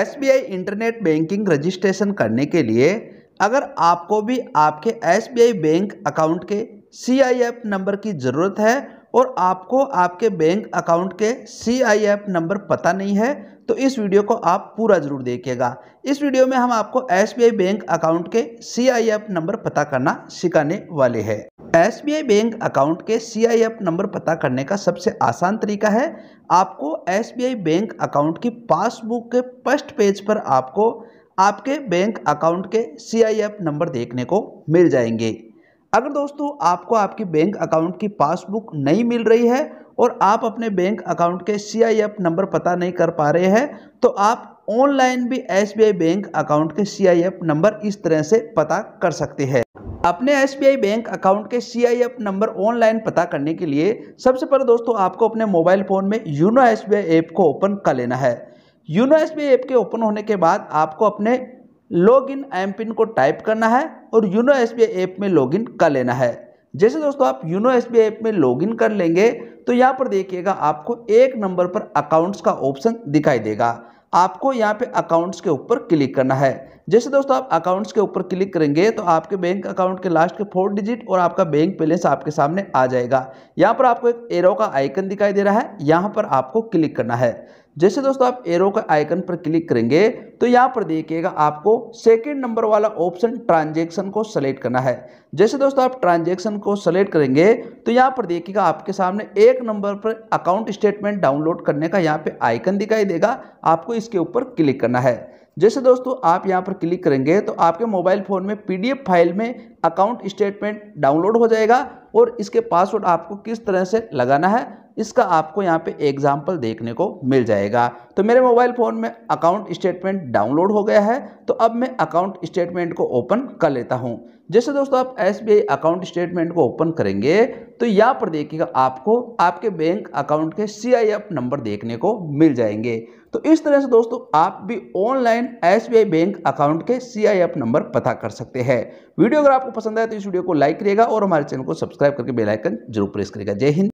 SBI internet banking registration करने के लिए अगर आपको भी आपके एसबीआई बैंक अकाउंट के सीआईएफ नंबर की ज़रूरत है और आपको आपके बैंक अकाउंट के सीआईएफ नंबर पता नहीं है तो इस वीडियो को आप पूरा ज़रूर देखिएगा इस वीडियो में हम आपको एसबीआई बैंक अकाउंट के सीआईएफ नंबर पता करना सिखाने वाले हैं एस बैंक अकाउंट के सी नंबर पता करने का सबसे आसान तरीका है आपको एस बैंक अकाउंट की पासबुक के फर्स्ट पेज पर आपको आपके बैंक अकाउंट के सी नंबर देखने को मिल जाएंगे अगर दोस्तों आपको आपकी बैंक अकाउंट की पासबुक नहीं मिल रही है और आप अपने बैंक अकाउंट के सी नंबर पता नहीं कर पा रहे हैं तो आप ऑनलाइन भी एस बैंक अकाउंट के सी नंबर इस तरह से पता कर सकते हैं अपने एस बैंक अकाउंट के सी नंबर ऑनलाइन पता करने के लिए सबसे पहले दोस्तों आपको अपने मोबाइल फ़ोन में यूनो एस ऐप को ओपन कर लेना है यूनो एस ऐप के ओपन होने के बाद आपको अपने लॉग इन एम पिन को टाइप करना है और यूनो एस ऐप में लॉग इन कर लेना है जैसे दोस्तों आप यूनो एस ऐप में लॉग इन कर लेंगे तो यहाँ पर देखिएगा आपको एक नंबर पर अकाउंट्स का ऑप्शन दिखाई देगा आपको यहाँ पे अकाउंट्स के ऊपर क्लिक करना है जैसे दोस्तों आप अकाउंट्स के ऊपर क्लिक करेंगे तो आपके बैंक अकाउंट के लास्ट के फोर डिजिट और आपका बैंक बैलेंस आपके सामने आ जाएगा यहाँ पर आपको एक एरो का आइकन दिखाई दे रहा है यहाँ पर आपको क्लिक करना है जैसे दोस्तों आप एरो के आइकन पर क्लिक करेंगे तो यहाँ पर देखिएगा आपको सेकेंड नंबर वाला ऑप्शन ट्रांजेक्शन को सेलेक्ट करना है जैसे दोस्तों आप ट्रांजेक्शन को सेलेक्ट करेंगे तो यहाँ पर देखिएगा आपके सामने एक नंबर पर अकाउंट स्टेटमेंट डाउनलोड करने का यहाँ पे आइकन दिखाई देगा आपको इसके ऊपर क्लिक करना है जैसे दोस्तों आप यहाँ पर क्लिक करेंगे तो आपके मोबाइल फ़ोन में पीडीएफ फाइल में अकाउंट स्टेटमेंट डाउनलोड हो जाएगा और इसके पासवर्ड आपको किस तरह से लगाना है इसका आपको यहाँ पे एग्जाम्पल देखने को मिल जाएगा तो मेरे मोबाइल फ़ोन में अकाउंट स्टेटमेंट डाउनलोड हो गया है तो अब मैं अकाउंट स्टेटमेंट को ओपन कर लेता हूँ जैसे दोस्तों आप एस अकाउंट स्टेटमेंट को ओपन करेंगे तो यहाँ पर देखिएगा आपको आपके बैंक अकाउंट के सी नंबर देखने को मिल जाएंगे तो इस तरह से दोस्तों आप भी ऑनलाइन एस बैंक अकाउंट के सी नंबर पता कर सकते हैं वीडियो अगर आपको पसंद आए तो इस वीडियो को लाइक करिएगा और हमारे चैनल को सब्सक्राइब सब्सक्राइब करके बेल आइकन जरूर प्रेस करेगा जय हिंद